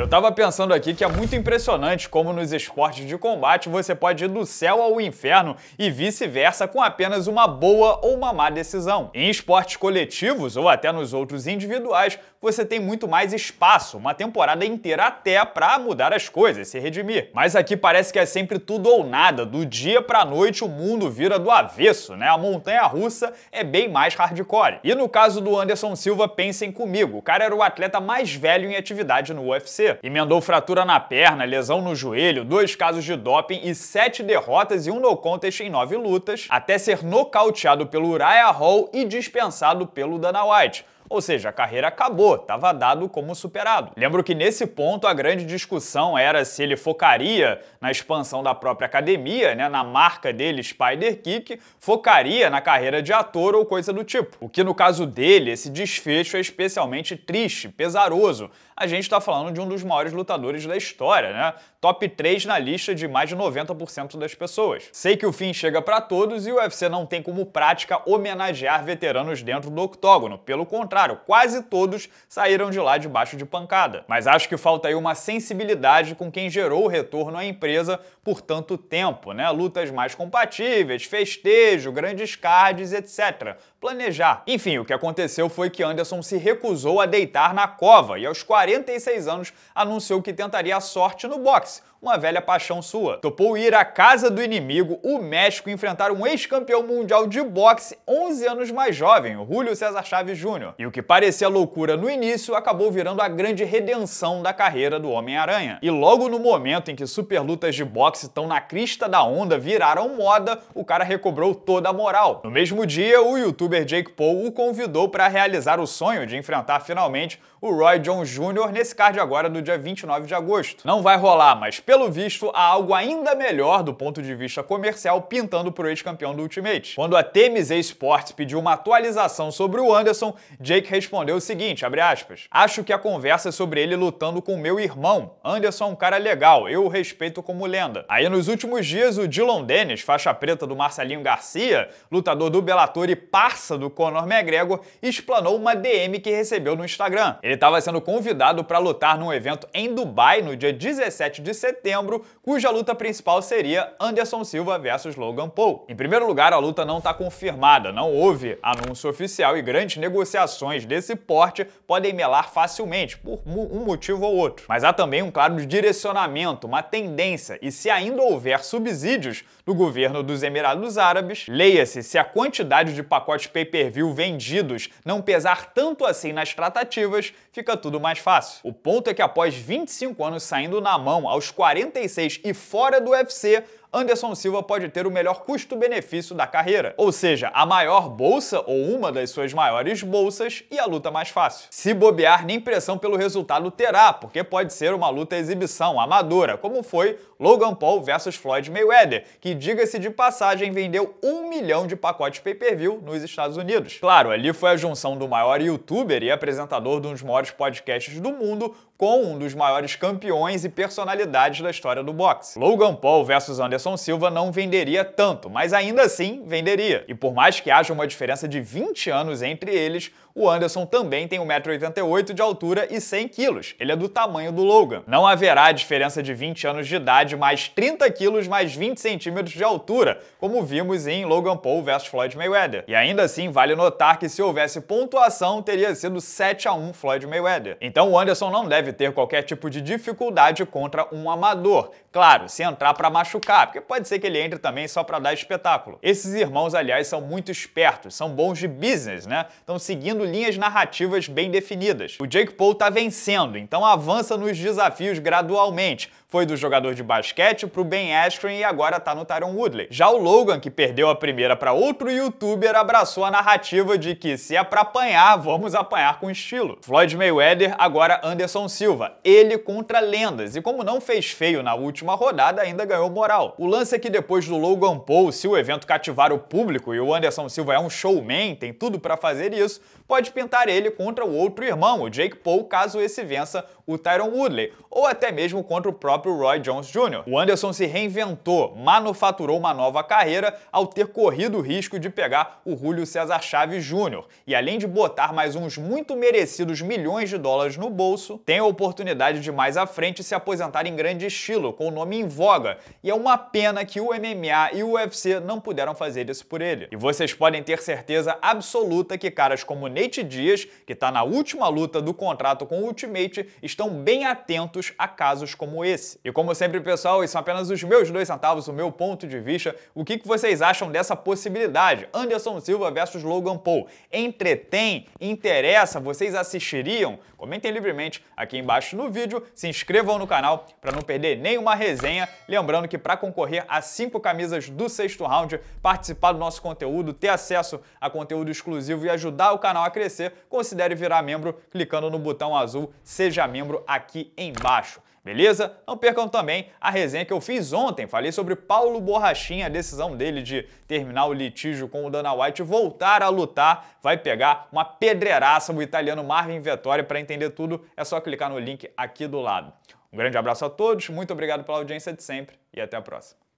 Eu tava pensando aqui que é muito impressionante como nos esportes de combate você pode ir do céu ao inferno e vice-versa com apenas uma boa ou uma má decisão. Em esportes coletivos ou até nos outros individuais, você tem muito mais espaço, uma temporada inteira até para mudar as coisas, se redimir. Mas aqui parece que é sempre tudo ou nada, do dia pra noite o mundo vira do avesso, né? A montanha russa é bem mais hardcore. E no caso do Anderson Silva, pensem comigo, o cara era o atleta mais velho em atividade no UFC. UFC. Emendou fratura na perna, lesão no joelho, dois casos de doping e sete derrotas e um no contest em nove lutas, até ser nocauteado pelo Uriah Hall e dispensado pelo Dana White. Ou seja, a carreira acabou, estava dado como superado. Lembro que nesse ponto a grande discussão era se ele focaria na expansão da própria academia, né, na marca dele, Spider Kick, focaria na carreira de ator ou coisa do tipo. O que no caso dele, esse desfecho é especialmente triste, pesaroso. A gente está falando de um dos maiores lutadores da história, né? Top 3 na lista de mais de 90% das pessoas. Sei que o fim chega para todos e o UFC não tem como prática homenagear veteranos dentro do octógono. Pelo contrário, claro, Quase todos saíram de lá debaixo de pancada. Mas acho que falta aí uma sensibilidade com quem gerou o retorno à empresa por tanto tempo, né? Lutas mais compatíveis, festejo, grandes cards, etc planejar. Enfim, o que aconteceu foi que Anderson se recusou a deitar na cova e, aos 46 anos, anunciou que tentaria a sorte no boxe, uma velha paixão sua. Topou ir à casa do inimigo, o México, enfrentar um ex-campeão mundial de boxe 11 anos mais jovem, o Julio César Chaves Jr. E o que parecia loucura no início acabou virando a grande redenção da carreira do Homem-Aranha. E logo no momento em que superlutas de boxe estão na crista da onda, viraram moda, o cara recobrou toda a moral. No mesmo dia, o YouTube youtuber Jake Paul o convidou para realizar o sonho de enfrentar finalmente o Roy Jones Jr. nesse card agora do dia 29 de agosto. Não vai rolar, mas pelo visto há algo ainda melhor do ponto de vista comercial pintando para o ex-campeão do Ultimate. Quando a TMZ Sports pediu uma atualização sobre o Anderson, Jake respondeu o seguinte, aspas, Acho que a conversa é sobre ele lutando com meu irmão. Anderson é um cara legal, eu o respeito como lenda. Aí nos últimos dias o Dylan Dennis, faixa preta do Marcelinho Garcia, lutador do Bellator e parceiro parça do Conor McGregor, explanou uma DM que recebeu no Instagram. Ele estava sendo convidado para lutar num evento em Dubai no dia 17 de setembro, cuja luta principal seria Anderson Silva versus Logan Paul. Em primeiro lugar, a luta não está confirmada, não houve anúncio oficial e grandes negociações desse porte podem melar facilmente, por um motivo ou outro. Mas há também um claro direcionamento, uma tendência, e se ainda houver subsídios do governo dos Emirados Árabes, leia-se se a quantidade de pacotes pay-per-view vendidos não pesar tanto assim nas tratativas, fica tudo mais fácil. O ponto é que após 25 anos saindo na mão aos 46 e fora do UFC, Anderson Silva pode ter o melhor custo-benefício da carreira, ou seja, a maior bolsa ou uma das suas maiores bolsas e a luta mais fácil. Se bobear, nem pressão pelo resultado terá, porque pode ser uma luta exibição, amadora, como foi Logan Paul versus Floyd Mayweather, que, diga-se de passagem, vendeu um milhão de pacotes pay-per-view nos Estados Unidos. Claro, ali foi a junção do maior youtuber e apresentador de um dos maiores podcasts do mundo com um dos maiores campeões e personalidades da história do boxe. Logan Paul versus Anderson Anderson Silva não venderia tanto, mas ainda assim venderia. E por mais que haja uma diferença de 20 anos entre eles, o Anderson também tem 1,88m de altura e 100kg. Ele é do tamanho do Logan. Não haverá diferença de 20 anos de idade mais 30kg mais 20cm de altura, como vimos em Logan Paul vs Floyd Mayweather. E ainda assim, vale notar que se houvesse pontuação, teria sido 7 a 1 Floyd Mayweather. Então o Anderson não deve ter qualquer tipo de dificuldade contra um amador. Claro, se entrar para machucar, porque pode ser que ele entre também só para dar espetáculo. Esses irmãos, aliás, são muito espertos, são bons de business, né? Estão seguindo linhas narrativas bem definidas. O Jake Paul tá vencendo, então avança nos desafios gradualmente. Foi do jogador de basquete pro Ben Askren e agora tá no Tyron Woodley. Já o Logan, que perdeu a primeira para outro youtuber, abraçou a narrativa de que se é para apanhar, vamos apanhar com estilo. Floyd Mayweather, agora Anderson Silva. Ele contra lendas e como não fez feio na última rodada, ainda ganhou moral. O lance é que depois do Logan Paul, se o evento cativar o público e o Anderson Silva é um showman, tem tudo para fazer isso, pode pintar ele contra o outro irmão, o Jake Paul, caso esse vença o Tyron Woodley ou até mesmo contra o próprio Roy Jones Jr. O Anderson se reinventou, manufaturou uma nova carreira ao ter corrido o risco de pegar o Julio César Chaves Jr. E além de botar mais uns muito merecidos milhões de dólares no bolso, tem a oportunidade de mais à frente se aposentar em grande estilo, com o nome em voga. E é uma pena que o MMA e o UFC não puderam fazer isso por ele. E vocês podem ter certeza absoluta que caras como Nate Dias, que está na última luta do contrato com o Ultimate, estão bem atentos abertos a casos como esse. E como sempre, pessoal, isso são é apenas os meus dois centavos, o meu ponto de vista. O que vocês acham dessa possibilidade? Anderson Silva versus Logan Paul. Entretém? Interessa? Vocês assistiriam? Comentem livremente aqui embaixo no vídeo, se inscrevam no canal para não perder nenhuma resenha. Lembrando que para concorrer a cinco camisas do sexto round, participar do nosso conteúdo, ter acesso a conteúdo exclusivo e ajudar o canal a crescer, considere virar membro clicando no botão azul Seja Membro aqui embaixo abaixo. Beleza? Não percam também a resenha que eu fiz ontem. Falei sobre Paulo Borrachinha, a decisão dele de terminar o litígio com o Dana White, voltar a lutar. Vai pegar uma pedreiraça o italiano Marvin Vettori. Para entender tudo, é só clicar no link aqui do lado. Um grande abraço a todos, muito obrigado pela audiência de sempre e até a próxima.